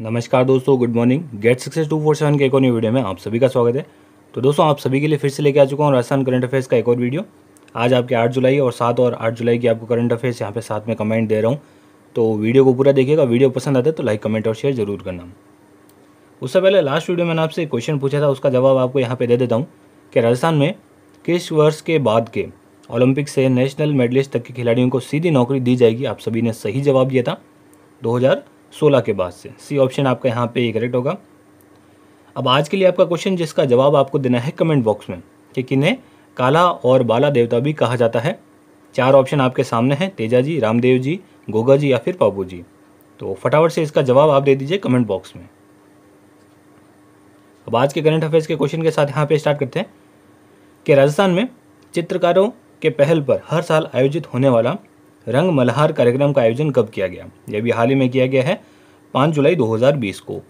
नमस्कार दोस्तों good morning gate six two four seven के एक और न्यू वीडियो में आप सभी का स्वागत है तो दोस्तों आप सभी के लिए फिर से लेके आ चुका हूँ राजस्थान करंट अफेयर्स का एक और वीडियो आज आपके आठ जुलाई और सात और आठ जुलाई की आपको करंट अफेयर्स यहाँ पे साथ में कमेंट दे रहा हूँ तो वीडियो को पूरा देखिएगा वीडियो पसंद आता है तो लाइक कमेंट और शेयर जरूर करना उससे पहले लास्ट वीडियो मैंने आपसे क्वेश्चन पूछा था उसका जवाब आपको यहाँ पर दे देता हूँ कि राजस्थान में किस वर्ष के बाद के ओलंपिक से नेशनल मेडलिस्ट तक के खिलाड़ियों को सीधी नौकरी दी जाएगी आप सभी ने सही जवाब दिया था दो सोलह के बाद से सी ऑप्शन आपका यहाँ पे करेक्ट होगा अब आज के लिए आपका क्वेश्चन जिसका जवाब आपको देना है कमेंट बॉक्स में कि किन्हें काला और बाला देवता भी कहा जाता है चार ऑप्शन आपके सामने हैं तेजा जी रामदेव जी गोगा जी या फिर पापू जी तो फटाफट से इसका जवाब आप दे दीजिए कमेंट बॉक्स में अब आज के करंट अफेयर्स के क्वेश्चन के साथ यहाँ पे स्टार्ट करते हैं कि राजस्थान में चित्रकारों के पहल पर हर साल आयोजित होने वाला रंग मल्हार कार्यक्रम का आयोजन कब किया गया यह भी हाल ही में किया गया है पाँच जुलाई 2020 को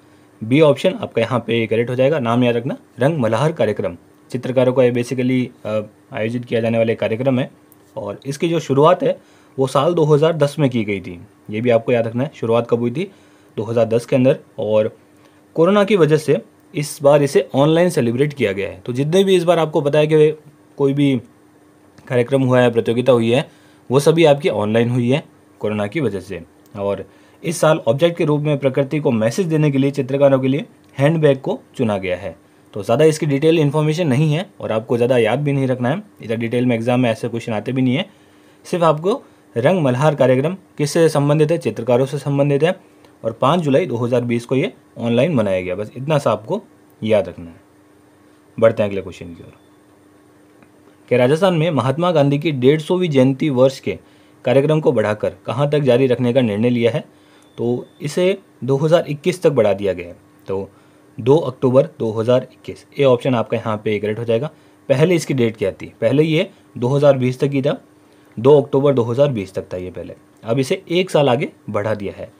बी ऑप्शन आपका यहाँ पे करेक्ट हो जाएगा नाम याद रखना रंग मल्हार कार्यक्रम चित्रकारों का ये बेसिकली आयोजित किया जाने वाले कार्यक्रम है और इसकी जो शुरुआत है वो साल 2010 में की गई थी ये भी आपको याद रखना है शुरुआत कब हुई थी 2010 के अंदर और कोरोना की वजह से इस बार इसे ऑनलाइन सेलिब्रेट किया गया है तो जितने भी इस बार आपको पता है कि कोई भी कार्यक्रम हुआ है प्रतियोगिता हुई है वो सभी आपकी ऑनलाइन हुई है कोरोना की वजह से और इस साल ऑब्जेक्ट के रूप में प्रकृति को मैसेज देने के लिए चित्रकारों के लिए हैंडबैग को चुना गया है तो ज़्यादा इसकी डिटेल इन्फॉर्मेशन नहीं है और आपको ज़्यादा याद भी नहीं रखना है इधर डिटेल में एग्जाम में ऐसे क्वेश्चन आते भी नहीं है सिर्फ आपको रंग मल्हार कार्यक्रम किससे संबंधित है चित्रकारों से संबंधित है और पाँच जुलाई 2020 को ये ऑनलाइन मनाया गया बस इतना सा आपको याद रखना है बढ़ते हैं अगले क्वेश्चन की ओर कि राजस्थान में महात्मा गांधी की डेढ़ सौवीं जयंती वर्ष के कार्यक्रम को बढ़ाकर कहाँ तक जारी रखने का निर्णय लिया है तो इसे 2021 तक बढ़ा दिया गया है तो 2 अक्टूबर 2021 ये ऑप्शन आपका यहाँ पे करेक्ट हो जाएगा पहले इसकी डेट क्या थी पहले ये 2020 तक ही था 2 अक्टूबर 2020 तक था ये पहले अब इसे एक साल आगे बढ़ा दिया है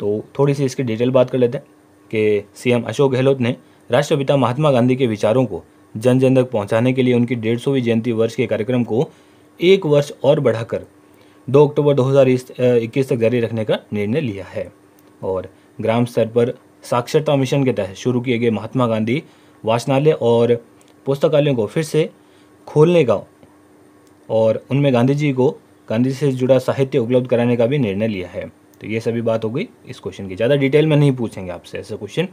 तो थोड़ी सी इसकी डिटेल बात कर लेते हैं कि सीएम अशोक गहलोत ने राष्ट्रपिता महात्मा गांधी के विचारों को जन जन तक पहुँचाने के लिए उनकी डेढ़ सौवीं जयंती वर्ष के कार्यक्रम को एक वर्ष और बढ़ाकर दो अक्टूबर 2021 तक जारी रखने का निर्णय लिया है और ग्राम स्तर पर साक्षरता मिशन के तहत शुरू किए गए महात्मा गांधी वाचनालय और पुस्तकालयों को फिर से खोलने का और उनमें गांधी जी को गांधी से जुड़ा साहित्य उपलब्ध कराने का भी निर्णय लिया है तो ये सभी बात हो गई इस क्वेश्चन की ज़्यादा डिटेल में नहीं पूछेंगे आपसे ऐसे क्वेश्चन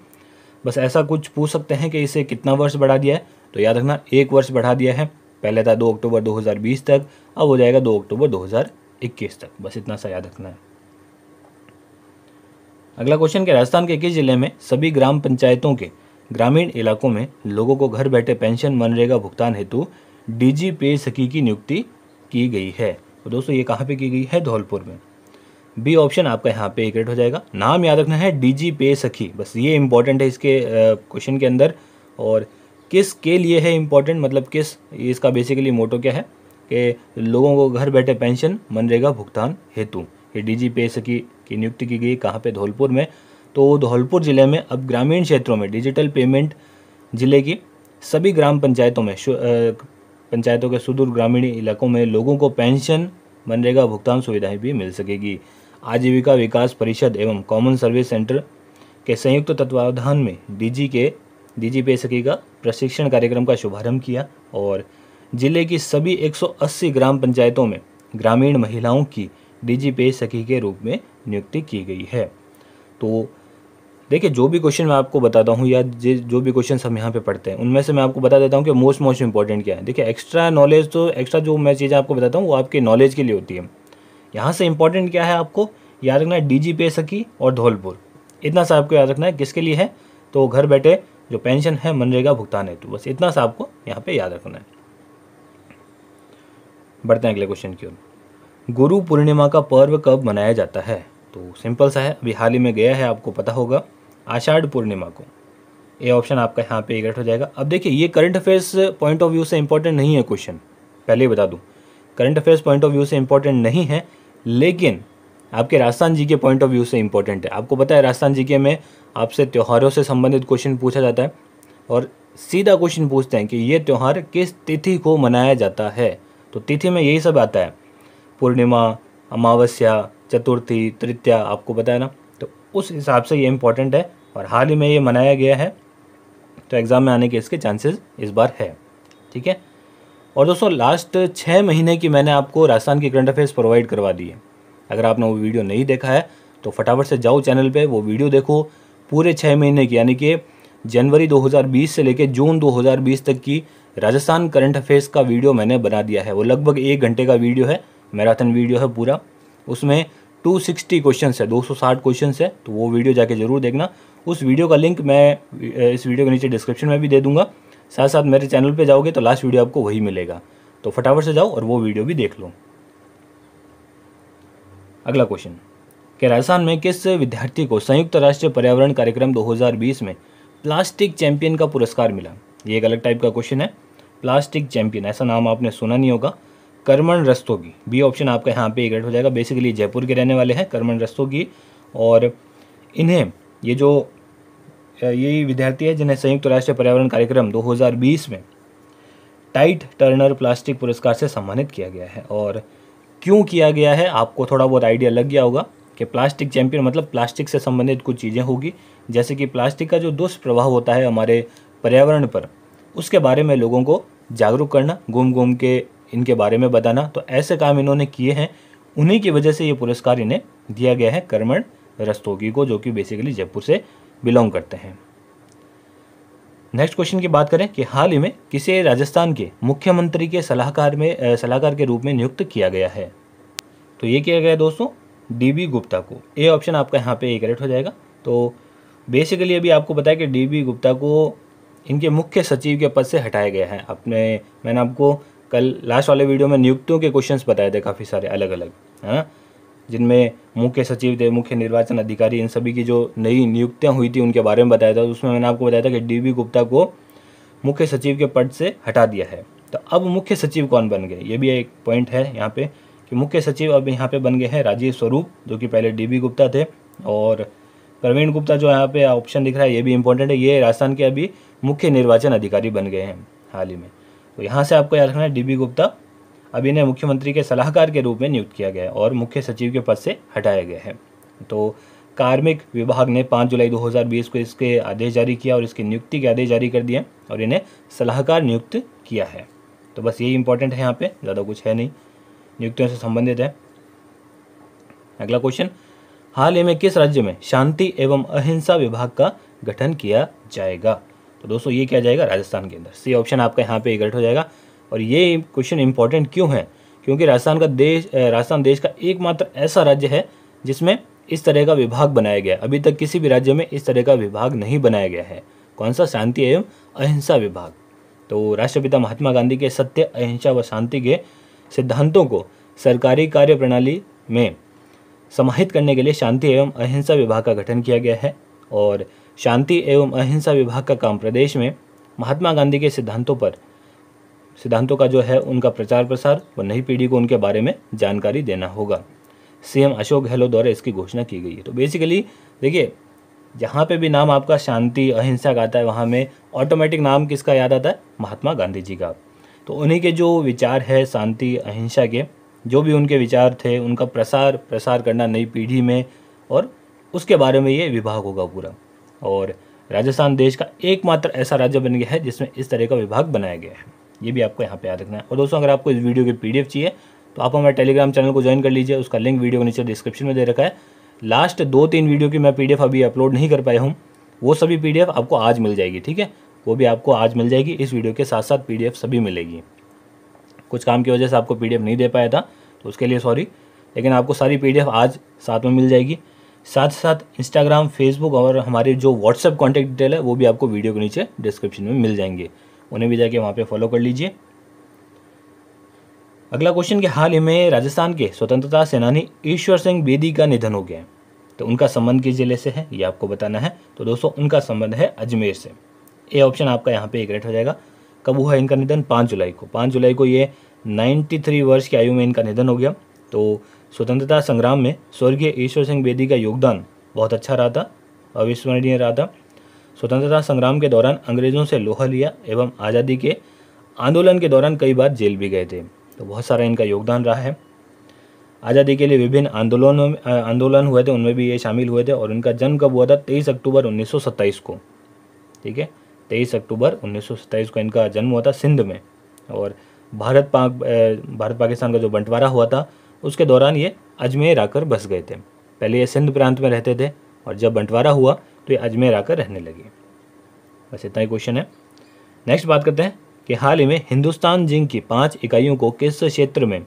बस ऐसा कुछ पूछ सकते हैं कि इसे कितना वर्ष बढ़ा दिया है तो याद रखना एक वर्ष बढ़ा दिया है पहले था दो अक्टूबर 2020 तक अब हो जाएगा दो अक्टूबर 2021 तक बस इतना सा याद रखना है अगला क्वेश्चन के राजस्थान के किस जिले में सभी ग्राम पंचायतों के ग्रामीण इलाकों में लोगों को घर बैठे पेंशन मनरेगा भुगतान हेतु डीजी पे सखी की नियुक्ति की गई है तो दोस्तों ये कहाँ पे की गई है धौलपुर में बी ऑप्शन आपका यहाँ पे एकट हो जाएगा नाम याद रखना है डी जी पे सखी बस ये इंपॉर्टेंट है इसके क्वेश्चन के अंदर और किस के लिए है इम्पोर्टेंट मतलब किस इसका बेसिकली मोटो क्या है कि लोगों को घर बैठे पेंशन मनरेगा भुगतान हेतु ये डी जी पे सखी की नियुक्ति की गई कहाँ पे धौलपुर में तो धौलपुर ज़िले में अब ग्रामीण क्षेत्रों में डिजिटल पेमेंट ज़िले की सभी ग्राम पंचायतों में पंचायतों के सुदूर ग्रामीण इलाकों में लोगों को पेंशन मनरेगा भुगतान सुविधाएं भी मिल सकेगी आजीविका विकास परिषद एवं कॉमन सर्विस सेंटर के संयुक्त तत्वावधान में डीजी के डीजी पेशकी का प्रशिक्षण कार्यक्रम का शुभारंभ किया और जिले की सभी 180 ग्राम पंचायतों में ग्रामीण महिलाओं की डीजी पे सखी के रूप में नियुक्ति की गई है तो देखिए जो भी क्वेश्चन मैं आपको बताता हूँ या जो भी क्वेश्चन हम यहाँ पे पढ़ते हैं उनमें से मैं आपको बता देता हूँ कि मोस्ट मोस्ट इंपॉर्टेंट क्या है देखिए एक्स्ट्रा नॉलेज तो एक्स्ट्रा जो मैं चीज़ें आपको बताता हूँ वो आपके नॉलेज के लिए होती है यहाँ से इंपॉर्टेंट क्या है आपको याद रखना है डी जी सकी और धौलपुर इतना सा आपको याद रखना है किसके लिए है तो घर बैठे जो पेंशन है मनरेगा भुगतान हेतु बस इतना सा आपको यहाँ पे याद रखना है बढ़ते हैं अगले क्वेश्चन की ओर गुरु पूर्णिमा का पर्व कब मनाया जाता है तो सिंपल सा है अभी हाल ही में गया है आपको पता होगा आषाढ़ पूर्णिमा को ये ऑप्शन आपका यहाँ पे इगेट हो जाएगा अब देखिए ये current affairs point of view से इंपॉर्टेंट नहीं है क्वेश्चन पहले ही बता दूँ current affairs point of view से इंपॉर्टेंट नहीं है लेकिन आपके Rajasthan G K point of view से इंपॉर्टेंट है आपको पता है राजस्थान जी के में आपसे त्यौहारों से संबंधित क्वेश्चन पूछा जाता है और सीधा क्वेश्चन पूछते हैं कि ये त्यौहार किस तिथि को मनाया जाता है तो तिथि में यही सब आता है पूर्णिमा अमावस्या चतुर्थी तृतीया आपको पता है ना तो उस हिसाब से ये इम्पोर्टेंट है और हाल ही में ये मनाया गया है तो एग्ज़ाम में आने के इसके चांसेस इस बार है ठीक है और दोस्तों लास्ट छः महीने की मैंने आपको राजस्थान की करंट अफेयर्स प्रोवाइड करवा दी है अगर आपने वो वीडियो नहीं देखा है तो फटाफट से जाओ चैनल पे वो वीडियो देखो पूरे छः महीने की यानी कि जनवरी 2020 से लेकर जून 2020 तक की राजस्थान करंट अफेयर्स का वीडियो मैंने बना दिया है वो लगभग एक घंटे का वीडियो है मैराथन वीडियो है पूरा उसमें सिक्सटी क्वेश्चन है साठ क्वेश्चन है तो वो वीडियो जाके ज़रूर देखना उस वीडियो का लिंक मैं इस वीडियो के नीचे डिस्क्रिप्शन में भी दे दूंगा साथ साथ मेरे चैनल पे जाओगे तो लास्ट वीडियो आपको वही मिलेगा तो फटाफट से जाओ और वो वीडियो भी देख लो अगला क्वेश्चन कि राजस्थान में किस विद्यार्थी को संयुक्त राष्ट्र पर्यावरण कार्यक्रम 2020 में प्लास्टिक चैंपियन का पुरस्कार मिला ये एक अलग टाइप का क्वेश्चन है प्लास्टिक चैंपियन ऐसा नाम आपने सुना नहीं होगा कर्मण रस्तोगी बी ऑप्शन आपका यहाँ पे इगेट हो जाएगा बेसिकली जयपुर के रहने वाले हैं कर्मण रस्तोगी और इन्हें ये जो यही विद्यार्थी है जिन्हें संयुक्त राष्ट्र पर्यावरण कार्यक्रम 2020 में टाइट टर्नर प्लास्टिक पुरस्कार से सम्मानित किया गया है और क्यों किया गया है आपको थोड़ा बहुत आइडिया लग गया होगा कि प्लास्टिक चैंपियन मतलब प्लास्टिक से संबंधित कुछ चीज़ें होगी जैसे कि प्लास्टिक का जो दुष्प्रभाव होता है हमारे पर्यावरण पर उसके बारे में लोगों को जागरूक करना घूम घूम के इनके बारे में बताना तो ऐसे काम इन्होंने किए हैं उन्हीं की वजह से ये पुरस्कार इन्हें दिया गया है कर्मण रस्तोगी को जो कि बेसिकली जयपुर से बिलोंग करते हैं नेक्स्ट क्वेश्चन की बात करें कि हाल ही में किसे राजस्थान के मुख्यमंत्री के सलाहकार में सलाहकार के रूप में नियुक्त किया गया है तो ये किया गया दोस्तों डीबी गुप्ता को ए ऑप्शन आपका यहाँ पे करेक्ट हो जाएगा तो बेसिकली अभी आपको बताया कि डीबी गुप्ता को इनके मुख्य सचिव के पद से हटाया गया है अपने मैंने आपको कल लास्ट वाले वीडियो में नियुक्तियों के क्वेश्चंस बताए थे काफ़ी सारे अलग अलग हाँ जिनमें मुख्य सचिव थे मुख्य निर्वाचन अधिकारी इन सभी की जो नई नियुक्तियाँ हुई थी उनके बारे में बताया था उसमें मैंने आपको बताया था कि डी गुप्ता को मुख्य सचिव के पद से हटा दिया है तो अब मुख्य सचिव कौन बन गए ये भी एक पॉइंट है यहाँ पे कि मुख्य सचिव अब यहाँ पे बन गए हैं राजीव स्वरूप जो कि पहले डीबी गुप्ता थे और प्रवीण गुप्ता जो यहाँ पे ऑप्शन दिख रहा है ये भी इंपॉर्टेंट है ये राजस्थान के अभी मुख्य निर्वाचन अधिकारी बन गए हैं हाल ही में तो यहाँ से आपको याद रखना है डी गुप्ता अब इन्हें मुख्यमंत्री के सलाहकार के रूप में नियुक्त किया गया है और मुख्य सचिव के पद से हटाया गया है तो कार्मिक विभाग ने 5 जुलाई 2020 को इसके आदेश जारी किया और इसकी नियुक्ति के आदेश जारी कर दिए और इन्हें सलाहकार नियुक्त किया है तो बस यही इंपॉर्टेंट है यहाँ पे ज़्यादा कुछ है नहीं नियुक्तियों से संबंधित है अगला क्वेश्चन हाल ही में किस राज्य में शांति एवं अहिंसा विभाग का गठन किया जाएगा तो दोस्तों ये किया जाएगा राजस्थान के अंदर सी ऑप्शन आपका यहाँ पे इकट्ठ हो जाएगा और ये क्वेश्चन इंपॉर्टेंट क्यों है क्योंकि राजस्थान का देश राजस्थान देश का एकमात्र ऐसा राज्य है जिसमें इस तरह का विभाग बनाया गया अभी तक किसी भी राज्य में इस तरह का विभाग नहीं बनाया गया है कौन सा शांति एवं अहिंसा विभाग तो राष्ट्रपिता महात्मा गांधी के सत्य अहिंसा व शांति के सिद्धांतों को सरकारी कार्य प्रणाली में समाहित करने के लिए शांति एवं अहिंसा विभाग का गठन किया गया है और शांति एवं अहिंसा विभाग का काम प्रदेश में महात्मा गांधी के सिद्धांतों पर सिद्धांतों का जो है उनका प्रचार प्रसार व नई पीढ़ी को उनके बारे में जानकारी देना होगा सीएम अशोक गहलोत द्वारा इसकी घोषणा की गई है तो बेसिकली देखिए जहाँ पे भी नाम आपका शांति अहिंसा का आता है वहाँ में ऑटोमेटिक नाम किसका याद आता है महात्मा गांधी जी का तो उन्हीं के जो विचार है शांति अहिंसा के जो भी उनके विचार थे उनका प्रसार प्रसार करना नई पीढ़ी में और उसके बारे में ये विभाग होगा पूरा और राजस्थान देश का एकमात्र ऐसा राज्य बन गया है जिसमें इस तरह का विभाग बनाया गया है ये भी आपको यहाँ पे याद रखना है और दोस्तों अगर आपको इस वीडियो की पीडीएफ चाहिए तो आप हमारे टेलीग्राम चैनल को ज्वाइन कर लीजिए उसका लिंक वीडियो के नीचे डिस्क्रिप्शन में दे रखा है लास्ट दो तीन वीडियो की मैं पीडीएफ अभी अपलोड नहीं कर पाया हूँ वो सभी पीडीएफ आपको आज मिल जाएगी ठीक है वो भी आपको आज मिल जाएगी इस वीडियो के साथ साथ पी सभी मिलेगी कुछ काम की वजह से आपको पी नहीं दे पाया था तो उसके लिए सॉरी लेकिन आपको सारी पी आज साथ में मिल जाएगी साथ साथ इंस्टाग्राम फेसबुक और हमारे जो व्हाट्सएप कॉन्टैक्ट डिटेल है वो भी आपको वीडियो के नीचे डिस्क्रिप्शन में मिल जाएंगे उन्हें भी जाके वहाँ पे फॉलो कर लीजिए अगला क्वेश्चन कि हाल ही में राजस्थान के स्वतंत्रता सेनानी ईश्वर सिंह बेदी का निधन हो गया है तो उनका संबंध किस जिले से है ये आपको बताना है तो दोस्तों उनका संबंध है अजमेर से ये ऑप्शन आपका यहाँ पे रेट हो जाएगा कब हुआ इनका निधन पाँच जुलाई को पाँच जुलाई को ये नाइन्टी वर्ष की आयु में इनका निधन हो गया तो स्वतंत्रता संग्राम में स्वर्गीय ईश्वर सिंह बेदी का योगदान बहुत अच्छा रहा था अविस्मरणीय रहा था स्वतंत्रता संग्राम के दौरान अंग्रेज़ों से लोहा लिया एवं आज़ादी के आंदोलन के दौरान कई बार जेल भी गए थे तो बहुत सारा इनका योगदान रहा है आज़ादी के लिए विभिन्न आंदोलनों में आंदोलन हुए थे उनमें भी ये शामिल हुए थे और इनका जन्म कब हुआ था तेईस अक्टूबर उन्नीस को ठीक है तेईस अक्टूबर उन्नीस को इनका जन्म हुआ था सिंध में और भारत पाक भारत पाकिस्तान का जो बंटवारा हुआ था उसके दौरान ये अजमेर आकर बस गए थे पहले ये सिंध प्रांत में रहते थे और जब बंटवारा हुआ तो ये अजमेर आकर रहने लगे बस इतना ही क्वेश्चन है नेक्स्ट बात करते हैं कि हाल ही में हिंदुस्तान जिंक की पांच इकाइयों को किस क्षेत्र में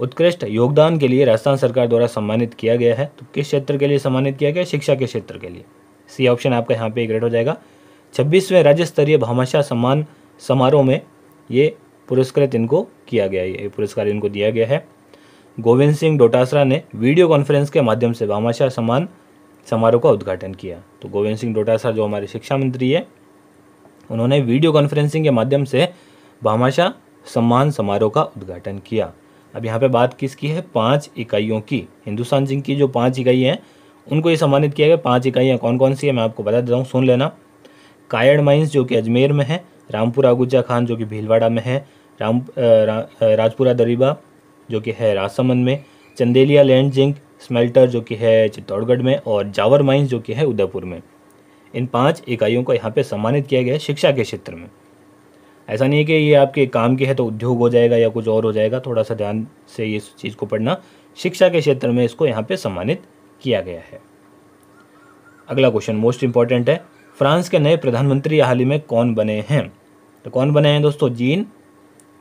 उत्कृष्ट योगदान के लिए राजस्थान सरकार द्वारा सम्मानित किया गया है तो किस क्षेत्र के लिए सम्मानित किया गया शिक्षा के क्षेत्र के लिए सी ऑप्शन आपका यहाँ पे ग्रेड हो जाएगा छब्बीसवें राज्य स्तरीय भामाशाह सम्मान समारोह में ये पुरस्कृत इनको किया गया ये पुरस्कार इनको दिया गया है गोविंद सिंह डोटासरा ने वीडियो कॉन्फ्रेंस के माध्यम से भामाशाह सम्मान समारोह का उद्घाटन किया तो गोविंद सिंह डोटासा जो हमारे शिक्षा मंत्री है उन्होंने वीडियो कॉन्फ्रेंसिंग के माध्यम से भामाशाह सम्मान समारोह का उद्घाटन किया अब यहाँ पे बात किसकी है पांच इकाइयों की हिंदुस्तान सिंह की जो पांच इकाई हैं उनको ये सम्मानित किया गया पांच इकाइयाँ कौन कौन सी है मैं आपको बता देता हूँ सुन लेना कायड़ माइंस जो कि अजमेर में है रामपुर आगुजा खान जो कि भीलवाड़ा में है राम रा, राजपुरा दरीबा जो कि है राजसमंद में चंदेलिया लैंड जिंक स्मेल्टर जो कि है चित्तौड़गढ़ में और जावर माइंस जो कि है उदयपुर में इन पांच इकाइयों को यहाँ पे सम्मानित किया गया है शिक्षा के क्षेत्र में ऐसा नहीं है कि ये आपके काम के है तो उद्योग हो जाएगा या कुछ और हो जाएगा थोड़ा सा ध्यान से ये चीज़ को पढ़ना शिक्षा के क्षेत्र में इसको यहाँ पे सम्मानित किया गया है अगला क्वेश्चन मोस्ट इंपॉर्टेंट है फ्रांस के नए प्रधानमंत्री हाल ही में कौन बने हैं तो कौन बने हैं दोस्तों जीन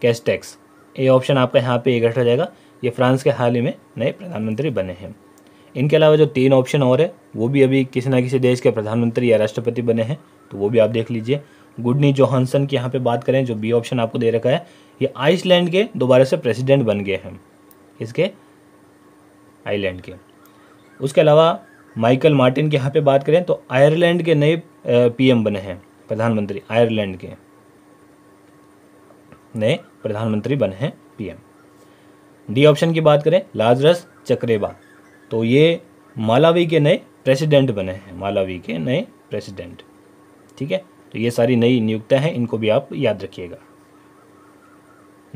कैस्टेक्स ये ऑप्शन आपका यहाँ पे एक हो जाएगा ये फ्रांस के हाल ही में नए प्रधानमंत्री बने हैं इनके अलावा जो तीन ऑप्शन और है वो भी अभी किसी ना किसी देश के प्रधानमंत्री या राष्ट्रपति बने हैं तो वो भी आप देख लीजिए गुडनी जोहानसन की यहाँ पे बात करें जो बी ऑप्शन आपको दे रखा है ये आइसलैंड के दोबारा से प्रेसिडेंट बन गए हैं इसके आइलैंड के उसके अलावा माइकल मार्टिन की यहाँ पे बात करें तो आयरलैंड के नए पीएम बने हैं प्रधानमंत्री आयरलैंड के नए प्रधानमंत्री बने हैं पीएम डी ऑप्शन की बात करें लाजरस चक्रेबा तो ये मालावी के नए प्रेसिडेंट बने हैं मालावी के नए प्रेसिडेंट ठीक है तो ये सारी नई नियुक्तियां हैं इनको भी आप याद रखिएगा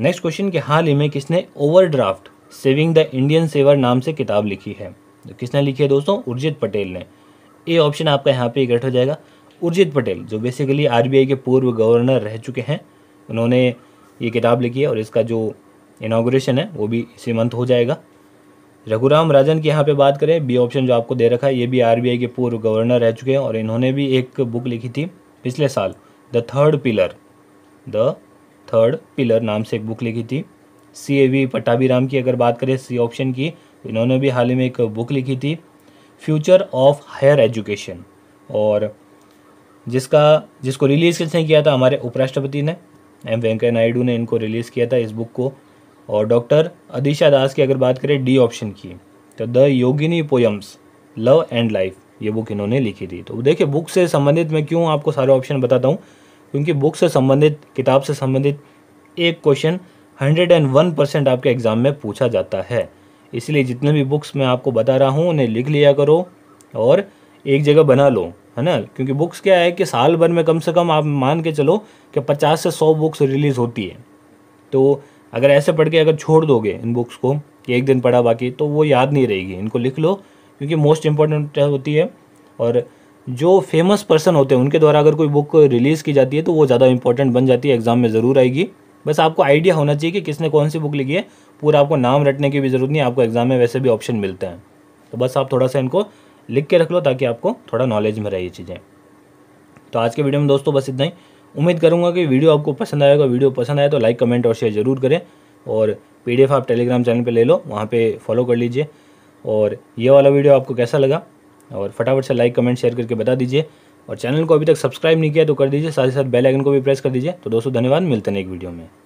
नेक्स्ट क्वेश्चन के हाल ही में किसने overdraft saving the Indian saver नाम से किताब लिखी है तो किसने लिखी है दोस्तों उर्जित पटेल ने ए ऑप्शन आपका यहाँ पे इकट्ठ हो जाएगा उर्जित पटेल जो बेसिकली आरबीआई के पूर्व गवर्नर रह चुके हैं उन्होंने ये किताब लिखी है और इसका जो इनाग्रेशन है वो भी इसी मंथ हो जाएगा रघुराम राजन की यहाँ पे बात करें बी ऑप्शन जो आपको दे रखा है ये भी आरबीआई के पूर्व गवर्नर रह चुके हैं और इन्होंने भी एक बुक लिखी थी पिछले साल the third pillar the third pillar नाम से एक बुक लिखी थी सी ए वी पट्टाभिराम की अगर बात करें सी ऑप्शन की तो इन्होंने भी हाल ही में एक बुक लिखी थी फ्यूचर ऑफ हायर एजुकेशन और जिसका जिसको रिलीज़ किसने किया था हमारे उपराष्ट्रपति ने एम वेंकैया नायडू ने इनको रिलीज़ किया था इस बुक को और डॉक्टर अदिशा दास की अगर बात करें डी ऑप्शन की तो the Yogini poems love and life ये बुक इन्होंने लिखी थी तो देखिए बुक से संबंधित मैं क्यों आपको सारे ऑप्शन बताता हूँ क्योंकि बुक से संबंधित किताब से संबंधित एक question hundred and one percent आपके एग्ज़ाम में पूछा जाता है इसलिए जितने भी बुक्स मैं आपको बता रहा हूँ उन्हें लिख लिया करो और एक जगह बना लो है ना क्योंकि बुक्स क्या है कि साल भर में कम से कम आप मान के चलो कि पचास से सौ बुक्स रिलीज़ होती है तो अगर ऐसे पढ़ के अगर छोड़ दोगे इन बुक्स को कि एक दिन पढ़ा बाकी तो वो याद नहीं रहेगी इनको लिख लो क्योंकि मोस्ट इम्पॉर्टेंट होती है और जो फेमस पर्सन होते हैं उनके द्वारा अगर कोई बुक रिलीज़ की जाती है तो वो ज़्यादा इंपॉर्टेंट बन जाती है एग्ज़ाम में ज़रूर आएगी बस आपको आइडिया होना चाहिए कि किसने कौन सी बुक लिखी है पूरा आपको नाम रटने की भी ज़रूरत नहीं है आपको एग्ज़ाम में वैसे भी ऑप्शन मिलते हैं तो बस आप थोड़ा सा इनको लिख के रख लो ताकि आपको थोड़ा नॉलेज में रहे ये चीज़ें तो आज के वीडियो में दोस्तों बस इतना ही उम्मीद करूँगा कि वीडियो आपको पसंद आएगा वीडियो पसंद आए तो लाइक कमेंट और शेयर ज़रूर करें और पीडीएफ आप टेलीग्राम चैनल पे ले लो वहाँ पे फॉलो कर लीजिए और ये वाला वीडियो आपको कैसा लगा और फटाफट से लाइक कमेंट शेयर करके बता दीजिए और चैनल को अभी तक सब्सक्राइब नहीं किया तो कर दीजिए साथ ही साथ बेल आइकन को भी प्रेस कर दीजिए तो दोस्तों धन्यवाद मिलते हैं एक वीडियो में